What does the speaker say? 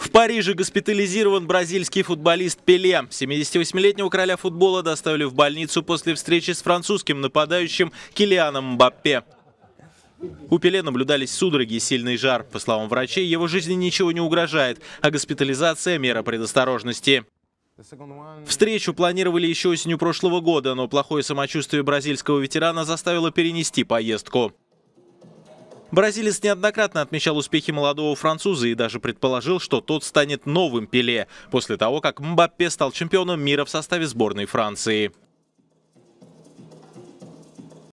В Париже госпитализирован бразильский футболист Пеле. 78-летнего короля футбола доставили в больницу после встречи с французским нападающим Килианом Мбаппе. У Пеле наблюдались судороги и сильный жар. По словам врачей, его жизни ничего не угрожает, а госпитализация – мера предосторожности. Встречу планировали еще осенью прошлого года, но плохое самочувствие бразильского ветерана заставило перенести поездку. Бразилец неоднократно отмечал успехи молодого француза и даже предположил, что тот станет новым Пеле после того, как Мбаппе стал чемпионом мира в составе сборной Франции.